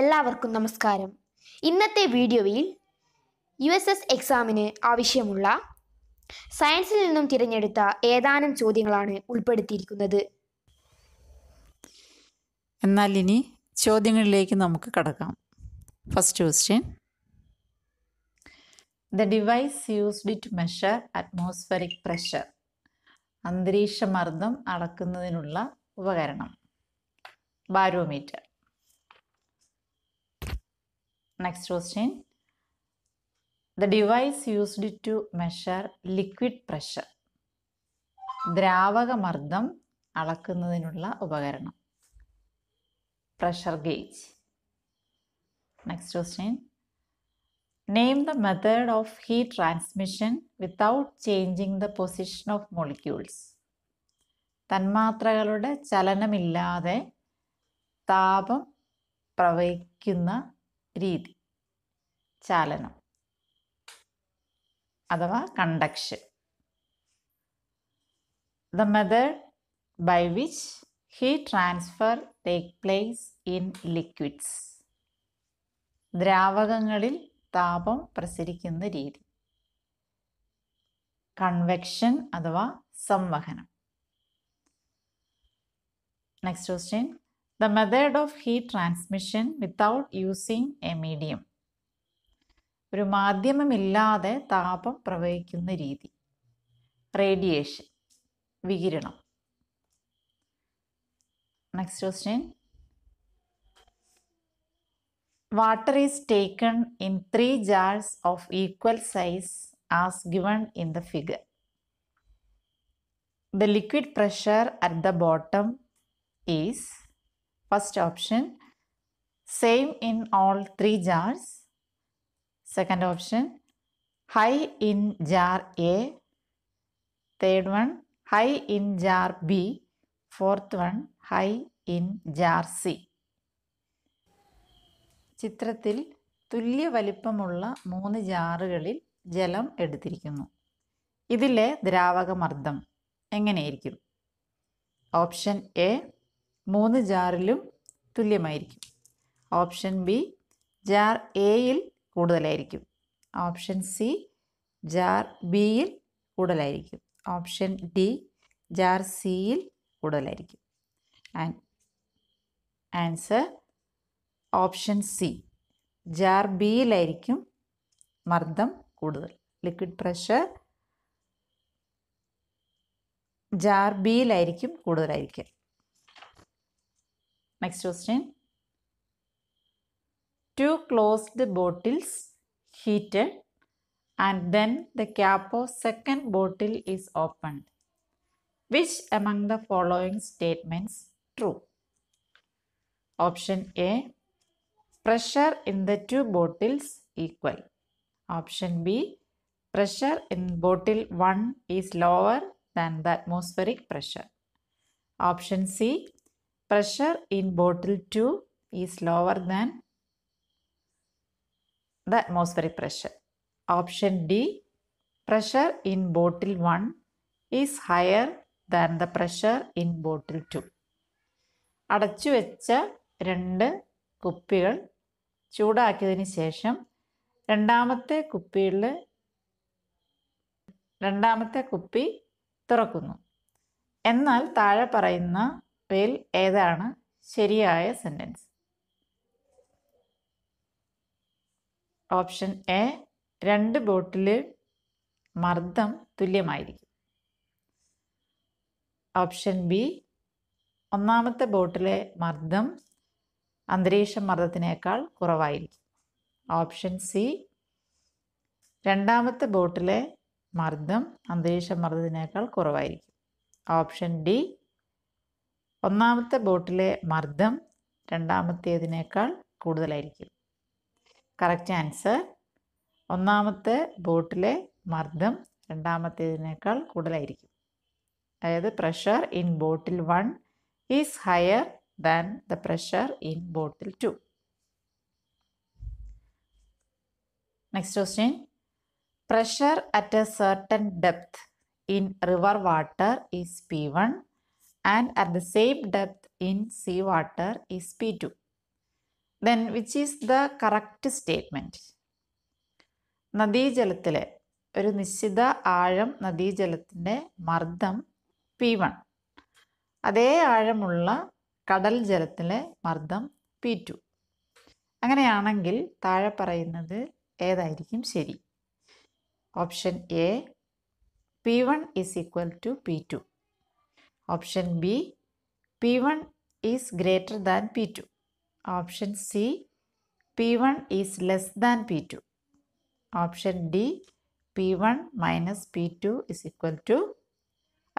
എല്ലാവർക്കും നമസ്കാരം ഇന്നത്തെ വീഡിയോയിൽ യു എസ് എസ് എക്സാമിന് ആവശ്യമുള്ള സയൻസിൽ നിന്നും തിരഞ്ഞെടുത്ത ഏതാനും ചോദ്യങ്ങളാണ് ഉൾപ്പെടുത്തിയിരിക്കുന്നത് എന്നാൽ ഇനി ചോദ്യങ്ങളിലേക്ക് നമുക്ക് കടക്കാം first question the device used to measure atmospheric pressure അന്തരീക്ഷമർദ്ദം അളക്കുന്നതിനുള്ള ഉപകരണം barometer next question the device used to measure liquid pressure ദ്രാവകമർദ്ദം അളക്കുന്നതിനുള്ള ഉപകരണം pressure gauge next question name the method of heat transmission without changing the position of molecules തന്മാത്രകളുടെ ചലനമില്ലാതെ താപം പ്രവഹിക്കുന്ന രീതി ചാലനം അഥവാ conduction the method by which heat transfer take place in liquids ദ്രാവകങ്ങളിൽ താപം പ്രസരിക്കുന്ന രീതി കൺവെക്ഷൻ അഥവാ സംവഹനം next question the method of heat transmission without using a medium ഒരു മാധ്യമമില്ലാതെ താപം പ്രവഹിക്കുന്ന രീതി റേഡിയേഷൻ വികിരണം next question water is taken in three jars of equal size as given in the figure the liquid pressure at the bottom is First option, same in all three jars. Second option, high in jar A. Third one, high in jar B. Fourth one, high in jar C. ചിത്രത്തിൽ തുല്യ വലിപ്പമുള്ള മൂന്ന് ജാറുകളിൽ ജലം എടുത്തിരിക്കുന്നു ഇതിലെ ദ്രാവകമർദ്ദം എങ്ങനെയിരിക്കും option A മൂന്ന് ജാറിലും തുല്യമായിരിക്കും option B jar എയിൽ കൂടുതലായിരിക്കും ഓപ്ഷൻ സി ജാർ ബിയിൽ കൂടുതലായിരിക്കും ഓപ്ഷൻ ഡി ജാർ സിയിൽ കൂടുതലായിരിക്കും ആൻസർ ഓപ്ഷൻ സി ജാർ ബിയിലായിരിക്കും മർദ്ദം കൂടുതൽ ലിക്വിഡ് പ്രഷർ ജാർ ബിയിലായിരിക്കും കൂടുതലായിരിക്കുക Next question. Two closed bottles heated and then the cap of second bottle is opened. Which among the following statements true? Option A. Pressure in the two bottles equal. Option B. Pressure in bottle 1 is lower than the atmospheric pressure. Option C. Pressure in bottle two is lower than the atmospheric pressure option D pressure in bottle one is higher than the pressure in bottle two അടച്ചു വെച്ച രണ്ട് കുപ്പികൾ ചൂടാക്കിയതിന് ശേഷം രണ്ടാമത്തെ കുപ്പികളിൽ രണ്ടാമത്തെ കുപ്പി തുറക്കുന്നു എന്നാൽ താഴെ പറയുന്ന ഇവയിൽ ഏതാണ് ശരിയായ സെൻറ്റൻസ് ഓപ്ഷൻ എ രണ്ട് ബോട്ടില് മർദ്ദം തുല്യമായിരിക്കും ഓപ്ഷൻ ബി ഒന്നാമത്തെ ബോട്ടിലെ മർദ്ദം അന്തരീക്ഷ മർദ്ദത്തിനേക്കാൾ കുറവായിരിക്കും ഓപ്ഷൻ സി രണ്ടാമത്തെ ബോട്ടിലെ മർദ്ദം അന്തരീക്ഷ മർദ്ദത്തിനേക്കാൾ കുറവായിരിക്കും ഓപ്ഷൻ ഡി ഒന്നാമത്തെ ബോട്ടിലെ മർദ്ദം രണ്ടാമത്തേതിനേക്കാൾ കൂടുതലായിരിക്കും കറക്റ്റ് ആൻസർ ഒന്നാമത്തെ ബോട്ടിലെ മർദ്ദം രണ്ടാമത്തേതിനേക്കാൾ കൂടുതലായിരിക്കും അതായത് pressure in bottle one is higher than the pressure in bottle two next question pressure at a certain depth in river water is P one and at the same depth in seawater is P2. Then which is the correct statement? നദീജലത്തിലെ ഒരു നിശ്ചിത ആഴം നദീജലത്തിൻ്റെ മർദ്ദം P one അതേ ആഴമുള്ള കടൽ ജലത്തിലെ മർദ്ദം P two അങ്ങനെയാണെങ്കിൽ താഴെ പറയുന്നത് ഏതായിരിക്കും ശരി option A P one is equal to P two option B P one is greater than P two option C P one is less than P two option D P one minus P two is equal to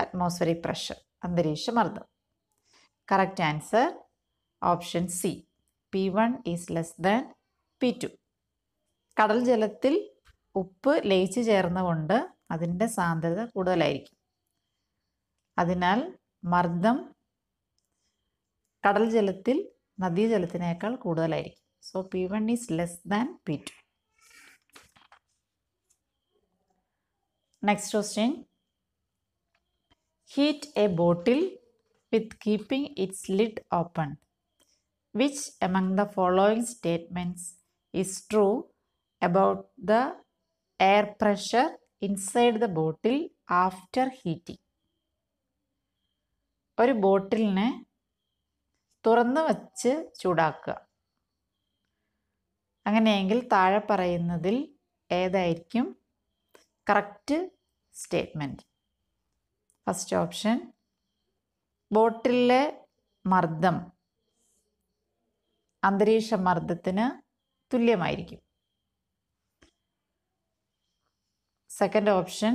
atmospheric pressure അന്തരീക്ഷ മർദ്ദം correct answer option C P one is less than P two കടൽ ജലത്തിൽ ഉപ്പ് ലയിച്ചു ചേർന്നുകൊണ്ട് അതിൻ്റെ സാന്ദ്രത കൂടുതലായിരിക്കും അതിനാൽ മർദ്ദം കടൽ ജലത്തിൽ നദീജലത്തിനേക്കാൾ കൂടുതലായിരിക്കും so P one is less than P two next question heat a bottle with keeping its lid open which among the following statements is true about the air pressure inside the bottle after heating ഒരു ബോട്ടിലിനെ തുറന്ന് വച്ച് ചൂടാക്കുക അങ്ങനെയെങ്കിൽ താഴെ പറയുന്നതിൽ ഏതായിരിക്കും correct statement first option ബോട്ടിലെ മർദ്ദം അന്തരീക്ഷ മർദ്ദത്തിന് തുല്യമായിരിക്കും സെക്കൻഡ് ഓപ്ഷൻ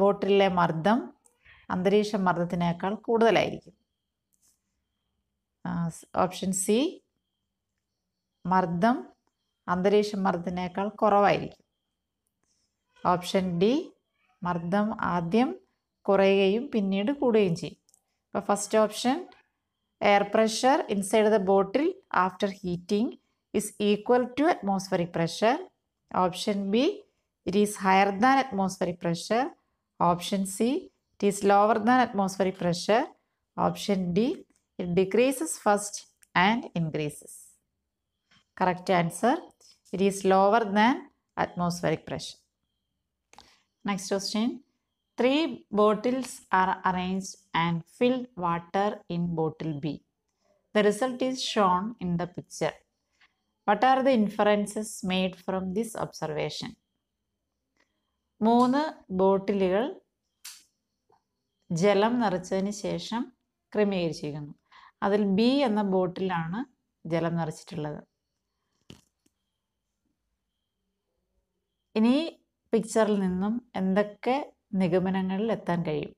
ബോട്ടിലെ മർദ്ദം അന്തരീക്ഷ മർദ്ദത്തിനേക്കാൾ കൂടുതലായിരിക്കും ഓപ്ഷൻ സി മർദ്ദം അന്തരീക്ഷ മർദ്ദത്തിനേക്കാൾ കുറവായിരിക്കും ഓപ്ഷൻ ഡി മർദ്ദം ആദ്യം കുറയുകയും പിന്നീട് കൂടുകയും ചെയ്യും അപ്പോൾ first option air pressure inside the bottle after heating is equal to atmospheric pressure option B it is higher than atmospheric pressure option C It is lower than atmospheric pressure. Option D. It decreases first and increases. Correct answer. It is lower than atmospheric pressure. Next question. Three bottles are arranged and filled water in bottle B. The result is shown in the picture. What are the inferences made from this observation? മൂന്ന് ബോട്ടിലുകൾ ജലം നിറച്ചതിന് ശേഷം ക്രമീകരിച്ചിരിക്കുന്നു അതിൽ B എന്ന ബോട്ടിലാണ് ജലം നിറച്ചിട്ടുള്ളത് ഇനി പിക്ചറിൽ നിന്നും എന്തൊക്കെ നിഗമനങ്ങളിൽ എത്താൻ കഴിയും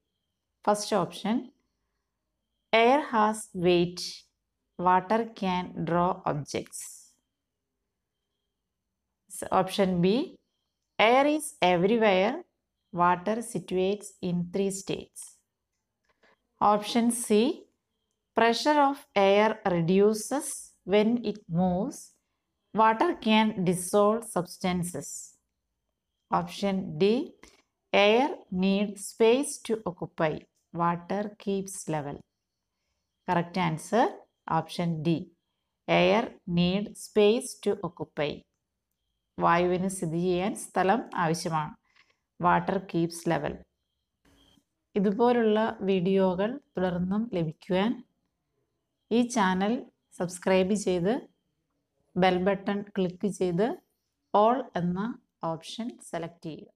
first option air has weight water can draw objects option B air is everywhere water situates in three states option C pressure of air reduces when it moves water can dissolve substances option D air need space to occupy water keeps level correct answer option D air need space to occupy വായുവിന് സ്ഥിതി ചെയ്യാൻ സ്ഥലം ആവശ്യമാണ് water keeps level ഇതുപോലുള്ള വീഡിയോകൾ തുടർന്നും ലഭിക്കുവാൻ ഈ ചാനൽ സബ്സ്ക്രൈബ് ചെയ്ത് ബെൽ ബട്ടൺ ക്ലിക്ക് ചെയ്ത് ഓൾ എന്ന ഓപ്ഷൻ സെലക്ട് ചെയ്യുക